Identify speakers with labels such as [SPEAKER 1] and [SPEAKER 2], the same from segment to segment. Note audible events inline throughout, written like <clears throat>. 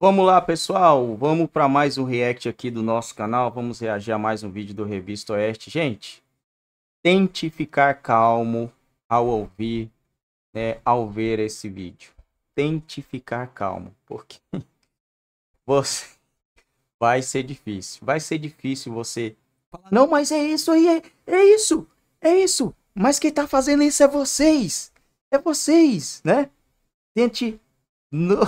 [SPEAKER 1] Vamos lá, pessoal. Vamos para mais um react aqui do nosso canal. Vamos reagir a mais um vídeo do Revista Oeste. Gente, tente ficar calmo ao ouvir, né, ao ver esse vídeo. Tente ficar calmo, porque <laughs> você vai ser difícil. Vai ser difícil você falar, não, mas é isso aí, é, é isso, é isso. Mas quem tá fazendo isso é vocês. É vocês, né? Tente... No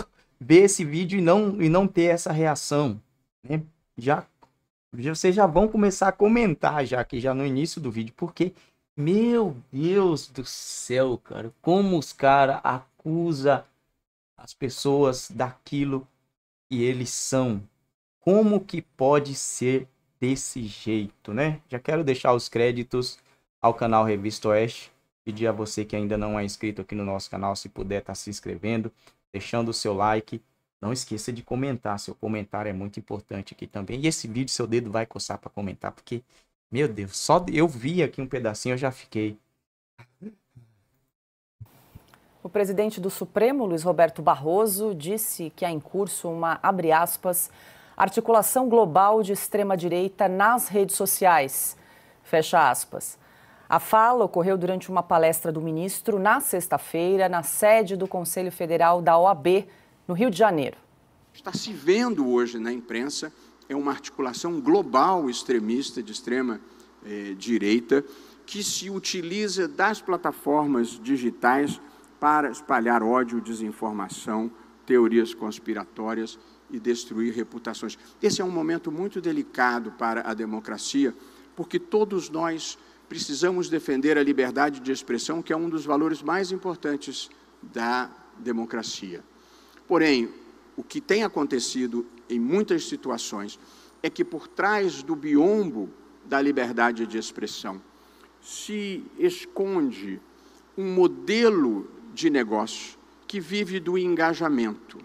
[SPEAKER 1] ver esse vídeo e não, e não ter essa reação, né? Já, vocês já vão começar a comentar já aqui, já no início do vídeo, porque, meu Deus do céu, cara, como os caras acusam as pessoas daquilo que eles são. Como que pode ser desse jeito, né? Já quero deixar os créditos ao canal Revista Oeste. Pedir a você que ainda não é inscrito aqui no nosso canal, se puder, tá se inscrevendo deixando o seu like. Não esqueça de comentar, seu comentário é muito importante aqui também. E esse vídeo, seu dedo vai coçar para comentar, porque, meu Deus, só eu vi aqui um pedacinho, eu já fiquei.
[SPEAKER 2] O presidente do Supremo, Luiz Roberto Barroso, disse que há em curso uma, abre aspas, articulação global de extrema-direita nas redes sociais, fecha aspas. A fala ocorreu durante uma palestra do ministro na sexta-feira, na sede do Conselho Federal da OAB, no Rio de Janeiro.
[SPEAKER 3] Está se vendo hoje na imprensa é uma articulação global extremista, de extrema eh, direita, que se utiliza das plataformas digitais para espalhar ódio, desinformação, teorias conspiratórias e destruir reputações. Esse é um momento muito delicado para a democracia, porque todos nós precisamos defender a liberdade de expressão, que é um dos valores mais importantes da democracia. Porém, o que tem acontecido em muitas situações é que por trás do biombo da liberdade de expressão se esconde um modelo de negócio que vive do engajamento.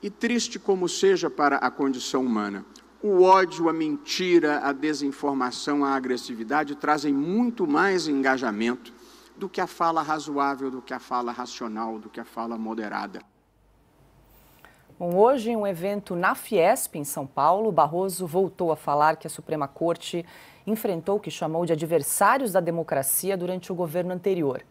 [SPEAKER 3] E triste como seja para a condição humana, o ódio, a mentira, a desinformação, a agressividade trazem muito mais engajamento do que a fala razoável, do que a fala racional, do que a fala moderada.
[SPEAKER 2] Bom, hoje, em um evento na Fiesp, em São Paulo, Barroso voltou a falar que a Suprema Corte enfrentou o que chamou de adversários da democracia durante o governo anterior.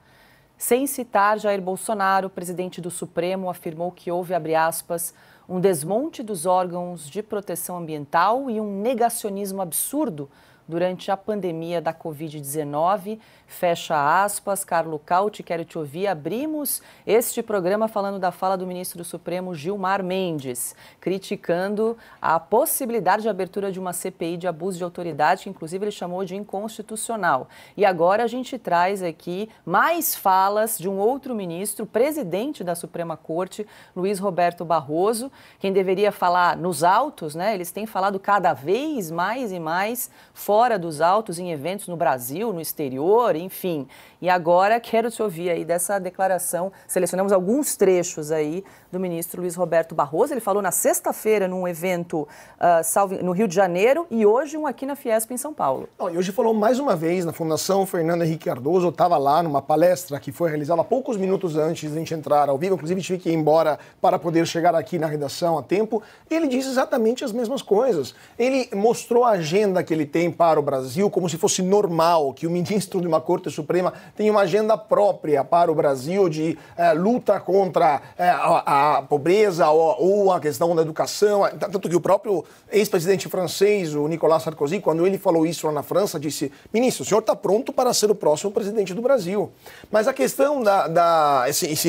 [SPEAKER 2] Sem citar Jair Bolsonaro, o presidente do Supremo afirmou que houve, abre aspas, um desmonte dos órgãos de proteção ambiental e um negacionismo absurdo durante a pandemia da Covid-19. Fecha aspas, Carlo Cauti, quero te ouvir. Abrimos este programa falando da fala do ministro do Supremo Gilmar Mendes, criticando a possibilidade de abertura de uma CPI de abuso de autoridade, que inclusive ele chamou de inconstitucional. E agora a gente traz aqui mais falas de um outro ministro, presidente da Suprema Corte, Luiz Roberto Barroso, quem deveria falar nos autos, né? Eles têm falado cada vez mais e mais fora fora dos autos em eventos no Brasil, no exterior, enfim. E agora quero te ouvir aí dessa declaração. Selecionamos alguns trechos aí do ministro Luiz Roberto Barroso. Ele falou na sexta-feira num evento uh, no Rio de Janeiro e hoje um aqui na Fiesp em São Paulo.
[SPEAKER 4] Não, e hoje falou mais uma vez na Fundação Fernando Henrique Cardoso. Eu estava lá numa palestra que foi realizada poucos minutos antes de a gente entrar ao vivo. Inclusive tive que ir embora para poder chegar aqui na redação a tempo. ele disse exatamente as mesmas coisas. Ele mostrou a agenda que ele tem para para o Brasil como se fosse normal que o ministro de uma Corte Suprema tenha uma agenda própria para o Brasil de é, luta contra é, a, a, pobreza ou, ou, a questão da educação. Eh, tanto que o próprio ex-presidente francês, o Nicolas Sarkozy, quando ele falou isso lá na França, disse: Ministro, o senhor está pronto para ser o próximo presidente do Brasil. Mas a questão da. da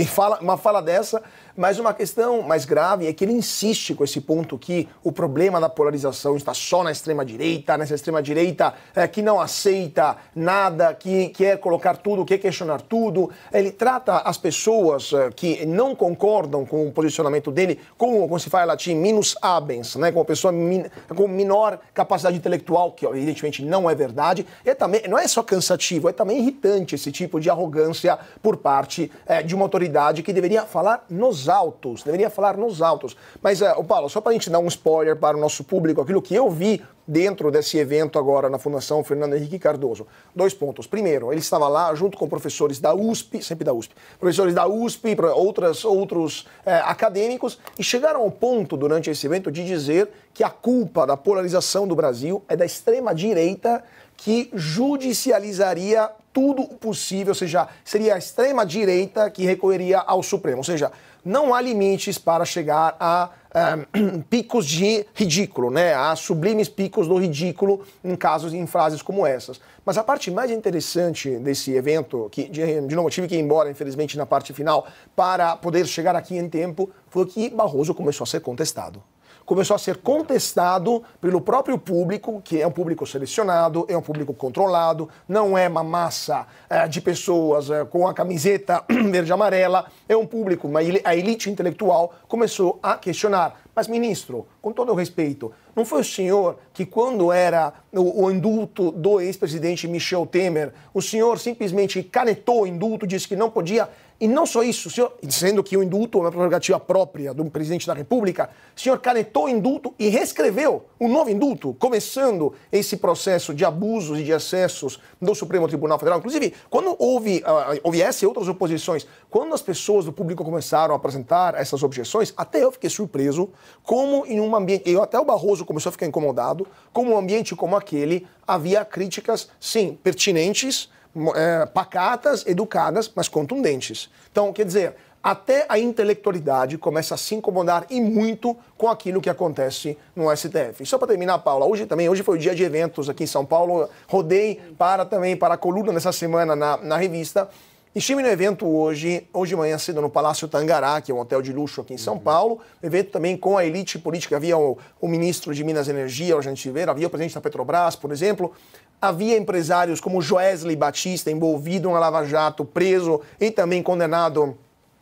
[SPEAKER 4] fala, uma fala dessa mas uma questão mais grave é que ele insiste com esse ponto que o problema da polarização está só na extrema-direita, nessa extrema-direita aceita, é, que não aceita nada, que quer é colocar tudo, quer é questionar tudo. Ele trata as pessoas é, que não concordam com o posicionamento dele como, como se fala em latim, minus abens, né? com pessoa min, com menor capacidade intelectual, que evidentemente não é verdade. E também, não é só cansativo, é também irritante esse tipo de arrogância por parte é, de uma autoridade que deveria falar nos altos, deveria falar nos altos. Mas, é, Paulo, só para a gente dar um spoiler para o nosso público, aquilo que eu vi dentro desse evento agora, agora na Fundação Fernando Henrique Cardoso. Dois pontos. Primeiro, ele estava lá junto com professores da USP, sempre da USP, professores da USP, outras, outros é, acadêmicos, e chegaram ao ponto durante esse evento de dizer que a culpa da polarização do Brasil é da extrema-direita que judicializaria tudo o possível, ou seja, seria a extrema-direita que recorreria ao Supremo. Ou seja, não há limites para chegar a um, eh, <clears throat> picos de ridículo, né? A sublimes picos do ridículo em casos, em frases como essas. Mas a parte mais interessante desse evento, que de, de novo tive que ir embora, infelizmente, na parte final, para poder chegar aqui em tempo, foi que Barroso começou a ser contestado começou a ser contestado pelo próprio público, que é um público selecionado, é um público controlado, não é uma massa é, de pessoas é, com a camiseta <clears throat> verde-amarela, é um público, uma, a elite intelectual começou a questionar. Mas, ministro, com todo o respeito, não foi o senhor que, quando era o, o indulto do ex-presidente Michel Temer, o senhor simplesmente canetou o indulto, disse que não podia e não só isso, senhor, dizendo que o indulto é uma prerrogativa própria do presidente da República, o senhor canetou o indulto e reescreveu um novo indulto, começando esse processo de abusos e de excessos do Supremo Tribunal Federal. Inclusive, quando houve, uh, houve essa e outras oposições, quando as pessoas do público começaram a apresentar essas objeções, até eu fiquei surpreso como em um ambiente, eu, até o Barroso começou a ficar incomodado, como um ambiente como aquele havia críticas, sim, pertinentes, é, pacatas, educadas, mas contundentes. Então, quer dizer, até a intelectualidade começa a se incomodar e muito com aquilo que acontece no STF. E só para terminar, Paula, hoje também, hoje foi o dia de eventos aqui em São Paulo, rodei para também para a coluna nessa semana na, na revista Estive no evento hoje, hoje de manhã cedo no Palácio Tangará, que é um hotel de luxo aqui em São uhum. Paulo. Evento também com a elite política. Havia o, o ministro de Minas e Energia, o Tiveira, havia o presidente da Petrobras, por exemplo. Havia empresários como Joesley Batista, envolvido na Lava Jato, preso e também condenado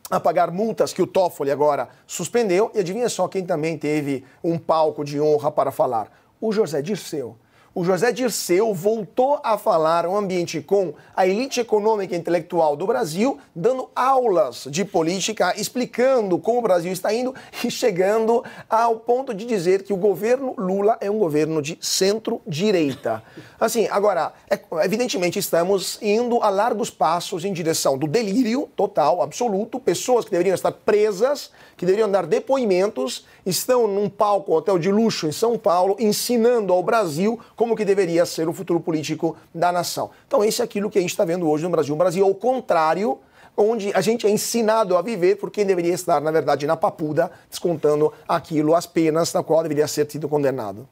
[SPEAKER 4] a pagar multas que o Toffoli agora suspendeu. E adivinha só quem também teve um palco de honra para falar? O José Dirceu o José Dirceu voltou a falar um ambiente com a elite econômica e intelectual do Brasil, dando aulas de política, explicando como o Brasil está indo e chegando ao ponto de dizer que o governo Lula é um governo de centro-direita. Assim, agora, é, evidentemente estamos indo a largos passos em direção do delírio total, absoluto, pessoas que deveriam estar presas, que deveriam dar depoimentos, estão num palco, hotel de luxo em São Paulo, ensinando ao Brasil como como que deveria ser o futuro político da nação. Então, esse é aquilo que a gente está vendo hoje no Brasil. O Brasil, ao contrário, onde a gente é ensinado a viver por quem deveria estar, na verdade, na papuda, descontando aquilo, as penas na qual deveria ser tido condenado.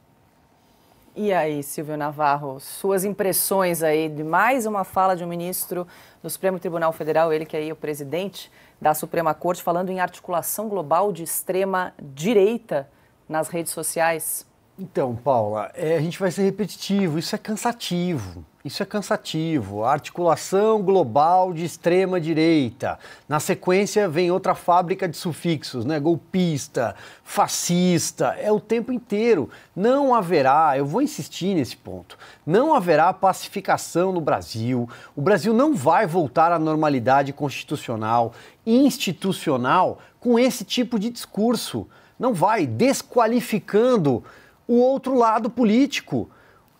[SPEAKER 2] E aí, Silvio Navarro, suas impressões aí de mais uma fala de um ministro do Supremo Tribunal Federal, ele que é o presidente da Suprema Corte, falando em articulação global de extrema direita nas redes sociais?
[SPEAKER 5] Então, Paula, é, a gente vai ser repetitivo, isso é cansativo. Isso é cansativo. A articulação global de extrema direita. Na sequência vem outra fábrica de sufixos, né? Golpista, fascista. É o tempo inteiro. Não haverá, eu vou insistir nesse ponto. Não haverá pacificação no Brasil. O Brasil não vai voltar à normalidade constitucional, institucional com esse tipo de discurso. Não vai desqualificando o outro lado político,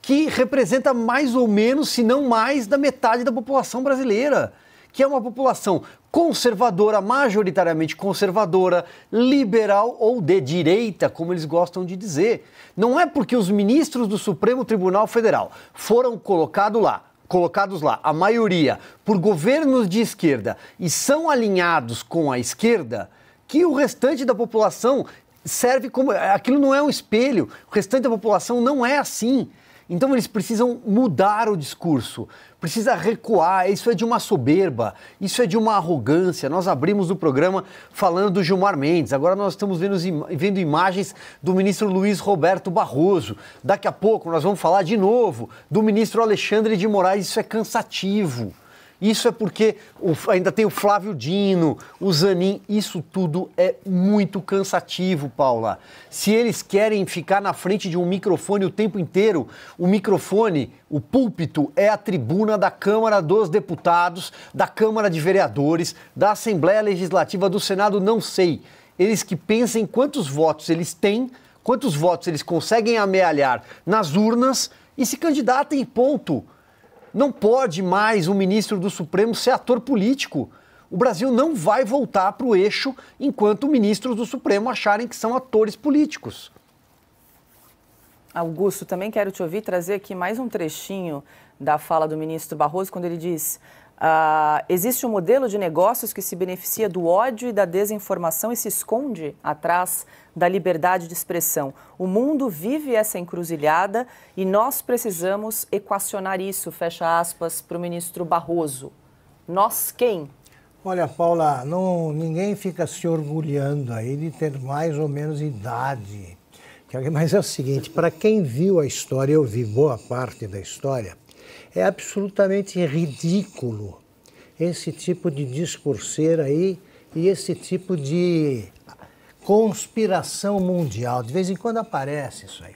[SPEAKER 5] que representa mais ou menos, se não mais, da metade da população brasileira, que é uma população conservadora, majoritariamente conservadora, liberal ou de direita, como eles gostam de dizer. Não é porque os ministros do Supremo Tribunal Federal foram colocados lá colocados lá, a maioria, por governos de esquerda e são alinhados com a esquerda, que o restante da população serve como. Aquilo não é um espelho. O restante da população não é assim. Então eles precisam mudar o discurso, precisa recuar. Isso é de uma soberba, isso é de uma arrogância. Nós abrimos o programa falando do Gilmar Mendes, agora nós estamos vendo, vendo imagens do ministro Luiz Roberto Barroso. Daqui a pouco nós vamos falar de novo do ministro Alexandre de Moraes. Isso é cansativo. Isso é porque o, ainda tem o Flávio Dino, o Zanin, isso tudo é muito cansativo, Paula. Se eles querem ficar na frente de um microfone o tempo inteiro, o microfone, o púlpito, é a tribuna da Câmara dos Deputados, da Câmara de Vereadores, da Assembleia Legislativa, do Senado, não sei. Eles que pensem quantos votos eles têm, quantos votos eles conseguem amealhar nas urnas e se candidatem, ponto. Não pode mais o ministro do Supremo ser ator político. O Brasil não vai voltar para o eixo enquanto ministros do Supremo acharem que são atores políticos.
[SPEAKER 2] Augusto, também quero te ouvir trazer aqui mais um trechinho da fala do ministro Barroso, quando ele diz: Uh, existe um modelo de negócios que se beneficia do ódio e da desinformação e se esconde atrás da liberdade de expressão. O mundo vive essa encruzilhada e nós precisamos equacionar isso, fecha aspas, para o ministro Barroso. Nós quem? Olha,
[SPEAKER 6] Paula, não, ninguém fica se orgulhando aí de ter mais ou menos idade. Mas é o seguinte, para quem viu a história, eu vi boa parte da história, é absolutamente ridículo esse tipo de discurseira aí e esse tipo de conspiração mundial. De vez em quando aparece isso aí.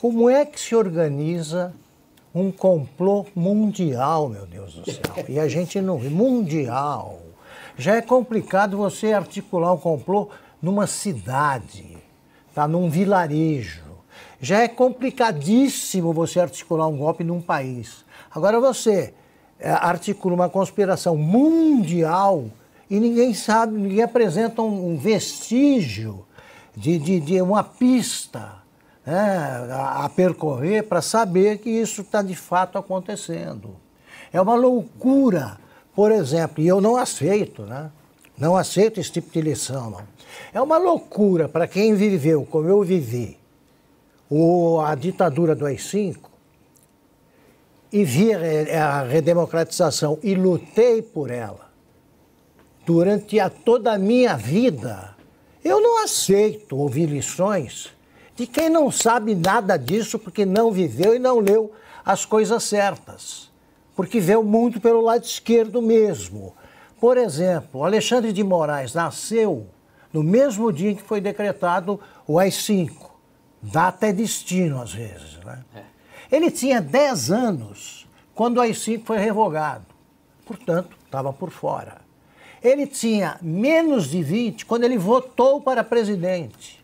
[SPEAKER 6] Como é que se organiza um complô mundial, meu Deus do céu? E a gente não. Mundial. Já é complicado você articular um complô numa cidade, tá? num vilarejo. Já é complicadíssimo você articular um golpe num país. Agora você eh, articula uma conspiração mundial e ninguém sabe, ninguém apresenta um, vestígio de, de, de uma pista né, a, a percorrer para saber que isso está de fato acontecendo. É uma loucura, por exemplo, e eu não aceito, né? Não aceito esse tipo de lição, não. É uma loucura para quem viveu como eu vivi o, a ditadura do AI-5 e vi a redemocratização e lutei por ela durante a, toda a minha vida. Eu não aceito ouvir lições de quem não sabe nada disso porque não viveu e não leu as coisas certas, porque vê o mundo pelo lado esquerdo mesmo. Por exemplo, Alexandre de Moraes nasceu no mesmo dia em que foi decretado o AI-5. Data é destino, às vezes. Né? É. Ele tinha 10 anos quando o AI-5 foi revogado. Portanto, estava por fora. Ele tinha menos de 20 quando ele votou para presidente.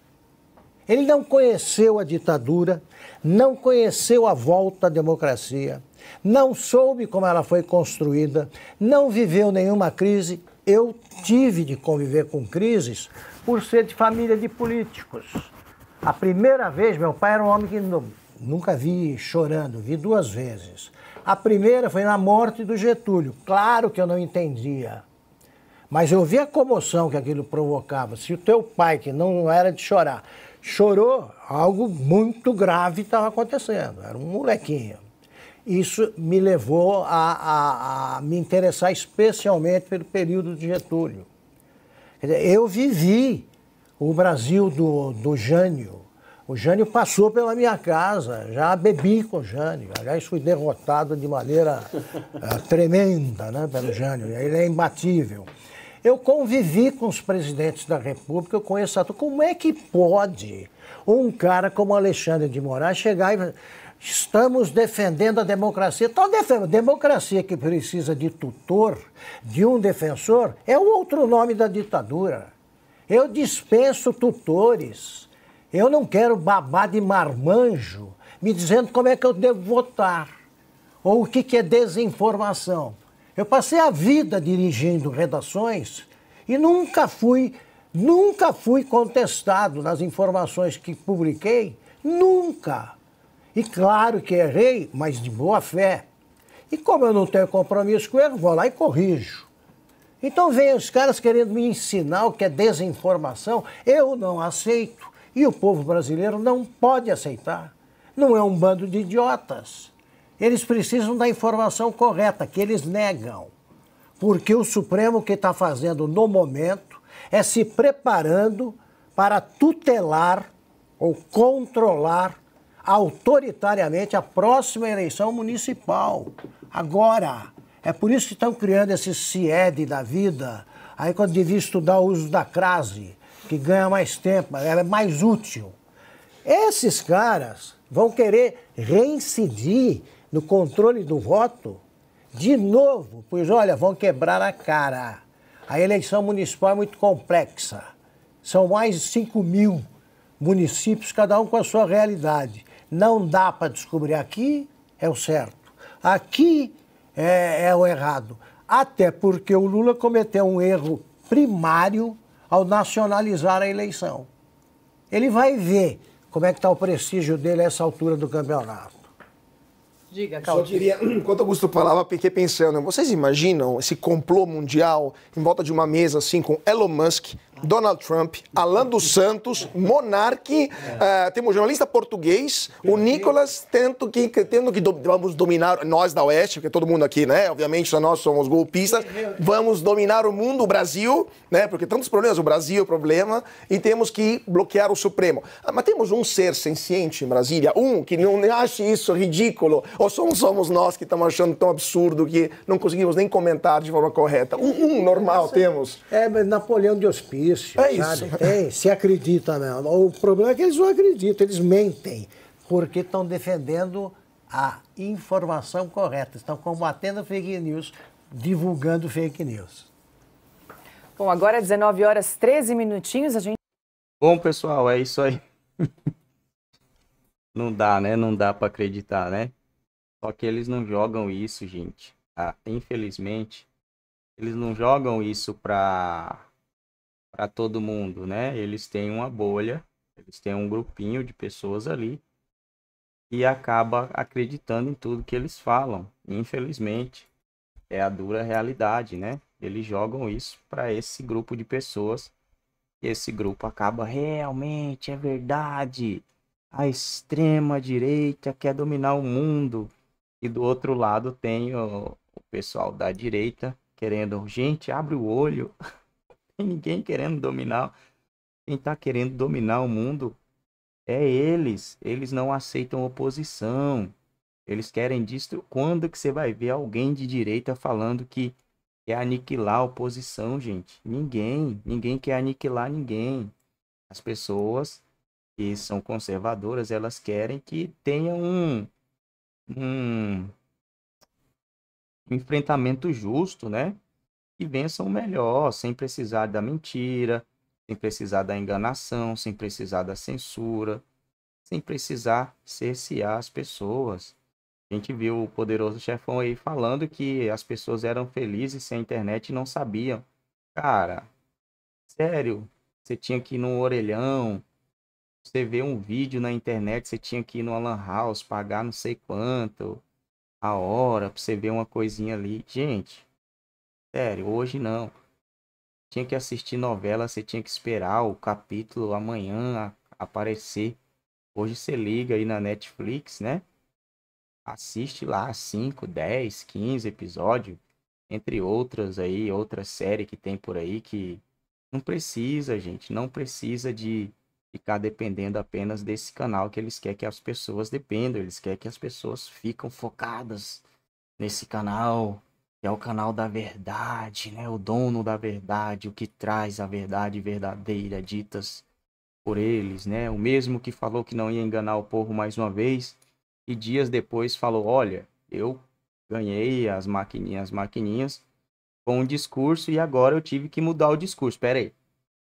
[SPEAKER 6] Ele não conheceu a ditadura, não conheceu a volta à democracia, não soube como ela foi construída, não viveu nenhuma crise. Eu tive de conviver com crises por ser de família de políticos. A primeira vez, meu pai era um homem que nunca vi chorando, vi duas vezes. A primeira foi na morte do Getúlio. Claro que eu não entendia. Mas eu vi a comoção que aquilo provocava. Se o teu pai, que não era de chorar, chorou, algo muito grave estava acontecendo. Era um molequinho. Isso me levou a, a, a, me interessar especialmente pelo período de Getúlio. Quer dizer, eu vivi o Brasil do, do Jânio. O Jânio passou pela minha casa, já bebi com o Jânio. Aliás, fui derrotado de maneira eh, tremenda né, pelo Jânio. Ele é imbatível. Eu convivi com os presidentes da República, eu conheço a Como é que pode um cara como Alexandre de Moraes chegar e estamos defendendo a democracia. Então, democracia que precisa de tutor, de um defensor, é outro nome da ditadura. Eu dispenso tutores. Eu não quero babar de marmanjo me dizendo como é que eu devo votar ou o que, que é desinformação. Eu passei a vida dirigindo redações e nunca fui, nunca fui contestado nas informações que publiquei, nunca. E claro que errei, mas de boa fé. E como eu não tenho compromisso com ele, vou lá e corrijo. Então vem os caras querendo me ensinar o que é desinformação. Eu não aceito. E o povo brasileiro não pode aceitar. Não é um bando de idiotas. Eles precisam da informação correta, que eles negam. Porque o Supremo que está fazendo no momento é se preparando para tutelar ou controlar autoritariamente a próxima eleição municipal. Agora, é por isso que estão criando esse CIED da vida. Aí quando devia estudar o uso da crase, que ganha mais tempo, ela é mais útil. Esses caras vão querer reincidir no controle do voto de novo, pois olha, vão quebrar a cara. A eleição municipal é muito complexa. São mais de 5 mil municípios, cada um com a sua realidade. Não dá para descobrir aqui, é o certo. Aqui é, é o errado. Até porque o Lula cometeu um erro primário ao nacionalizar a eleição. Ele vai ver como é que está o prestígio dele a essa altura do campeonato.
[SPEAKER 2] Diga, Cláudio. Só
[SPEAKER 4] queria, <clears throat> enquanto Augusto falava, fiquei pensando, vocês imaginam esse complô mundial em volta de uma mesa assim com Elon Musk, Donald Trump, Alan dos Santos, Monarque, uh, temos um jornalista português, o Nicolas, tendo que, tendo que do, vamos dominar, nós da Oeste, porque todo mundo aqui, né? Obviamente, nós somos golpistas, vamos dominar o mundo, o Brasil, né? Porque tantos problemas, o Brasil é o problema, e temos que bloquear o Supremo. Ah, mas temos um ser senciente em Brasília, um que não ache isso ridículo, ou somos, somos nós que estamos achando tão absurdo que não conseguimos nem comentar de forma correta. Um, um normal Essa, temos.
[SPEAKER 6] É, mas Napoleão de Hospício é sabe? isso. Tem, é, se acredita mesmo. Né? O problema é que eles não acreditam, eles mentem. Porque estão defendendo a informação correta, estão combatendo fake news, divulgando fake news.
[SPEAKER 2] Bom, agora 19 horas 13 minutinhos, a gente.
[SPEAKER 1] Bom, pessoal, é isso aí. <laughs> não dá, né? Não dá para acreditar, né? Só que eles não jogam isso, gente. Ah, infelizmente, eles não jogam isso para para todo mundo, né? Eles têm uma bolha, eles têm um grupinho de pessoas ali e acaba acreditando em tudo que eles falam. Infelizmente, é a dura realidade, né? Eles jogam isso para esse grupo de pessoas e esse grupo acaba realmente é verdade. A extrema direita quer dominar o mundo e do outro lado tem o, o pessoal da direita querendo, gente, abre o olho. <laughs> <laughs> ninguém querendo dominar. Quem está querendo dominar o mundo é eles. Eles não aceitam oposição. Eles querem destruir. Quando que você vai ver alguém de direita falando que quer aniquilar a oposição, gente? Ninguém. Ninguém quer aniquilar ninguém. As pessoas que são conservadoras, elas querem que tenha um, um enfrentamento justo, né? que vençam o melhor, sem precisar da mentira, sem precisar da enganação, sem precisar da censura, sem precisar cercear as pessoas. A gente viu o poderoso chefão aí falando que as pessoas eram felizes sem internet e não sabiam. Cara, sério, você tinha que ir num orelhão, você vê um vídeo na internet, você tinha que ir no Alan house, pagar não sei quanto, a hora, pra você ver uma coisinha ali. Gente, sério, hoje não. Tinha que assistir novela, você tinha que esperar o capítulo amanhã aparecer. Hoje você liga aí na Netflix, né? Assiste lá 5, 10, 15 episódios, entre outras aí, outra série que tem por aí que não precisa, gente, não precisa de ficar dependendo apenas desse canal que eles querem que as pessoas dependam, eles querem que as pessoas ficam focadas nesse canal, que é o canal da verdade, né? O dono da verdade, o que traz a verdade verdadeira, ditas por eles, né? O mesmo que falou que não ia enganar o povo mais uma vez e dias depois falou: "Olha, eu ganhei as maquininhas, as maquininhas com um discurso e agora eu tive que mudar o discurso". Pera aí.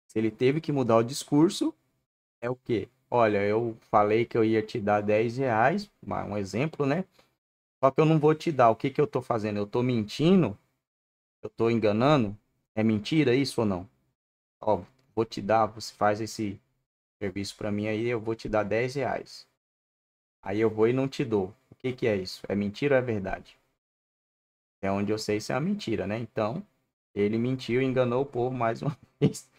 [SPEAKER 1] Se ele teve que mudar o discurso, é o quê? Olha, eu falei que eu ia te dar 10 reais, um exemplo, né? Só que eu não vou te dar. O que, que eu tô fazendo? Eu tô mentindo? Eu tô enganando? É mentira isso ou não? Ó, vou te dar, você faz esse serviço para mim aí, eu vou te dar 10 reais. Aí eu vou e não te dou. O que, que é isso? É mentira ou é verdade? É onde eu sei se é uma mentira, né? Então, ele mentiu e enganou o povo mais uma <laughs> vez.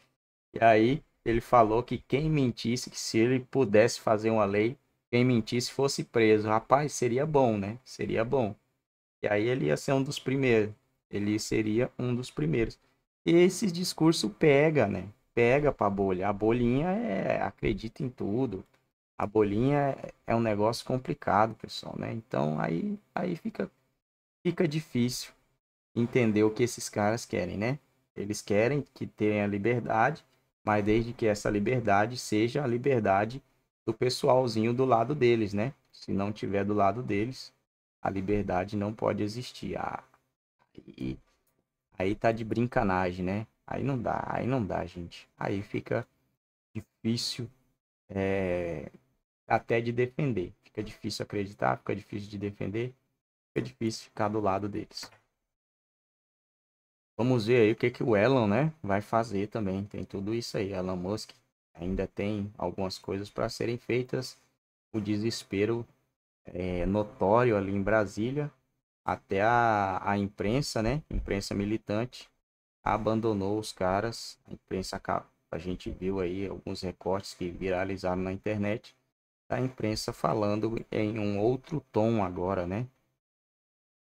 [SPEAKER 1] E aí, ele falou que quem mentisse, que se ele pudesse fazer uma lei, quem mentisse fosse preso. Rapaz, seria bom, né? Seria bom. E aí ele ia ser um dos primeiros. Ele seria um dos primeiros. esse discurso pega, né? Pega pra bolha. A bolinha é acredita em tudo. A bolinha é, é um negócio complicado, pessoal, né? Então aí, aí fica, fica difícil entender o que esses caras querem, né? Eles querem que tenha liberdade, mas desde que essa liberdade seja a liberdade do pessoalzinho do lado deles, né? Se não tiver do lado deles, a liberdade não pode existir. Ah, aí, aí tá de brincanagem, né? Aí não dá, aí não dá, gente. Aí fica difícil é, até de defender. Fica difícil acreditar, fica difícil de defender, fica difícil ficar do lado deles. Vamos ver aí o que, que o Elon né, vai fazer também. Tem tudo isso aí. Elon Musk ainda tem algumas coisas para serem feitas. O desespero é notório ali em Brasília, até a, a imprensa, né? Imprensa militante abandonou os caras. A imprensa, a gente viu aí alguns recortes que viralizaram na internet. A imprensa falando em um outro tom agora, né?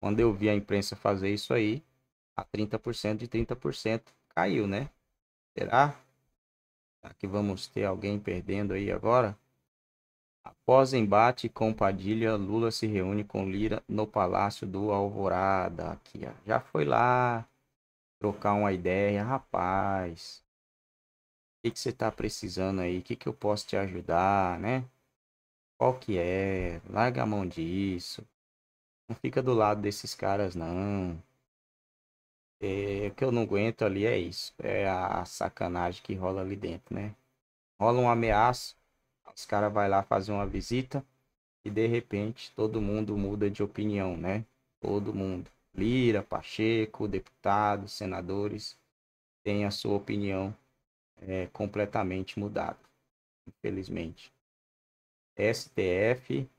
[SPEAKER 1] Quando eu vi a imprensa fazer isso aí, a 30% de 30% caiu, né? Será? Aqui vamos ter alguém perdendo aí agora. Após embate com Padilha, Lula se reúne com Lira no Palácio do Alvorada. Aqui, ó. Já foi lá trocar uma ideia. Rapaz, o que, que você está precisando aí? O que, que eu posso te ajudar, né? Qual que é? Larga a mão disso. Não fica do lado desses caras, não. É, o que eu não aguento ali é isso. É a, sacanagem que rola ali dentro, né? Rola um ameaço, os caras vai lá fazer uma visita e de repente todo mundo muda de opinião, né? Todo mundo. Lira, Pacheco, deputados, senadores tem a sua opinião é, completamente mudada, infelizmente. STF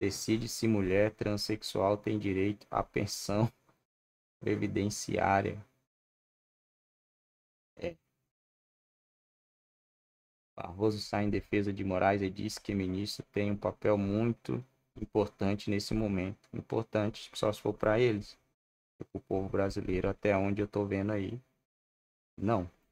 [SPEAKER 1] decide se mulher transexual tem direito à pensão previdenciária. É. Barroso sai em defesa de Moraes e diz que o ministro tem um papel muito importante nesse momento. Importante só se for para eles, o povo brasileiro, até onde eu estou vendo aí. Não.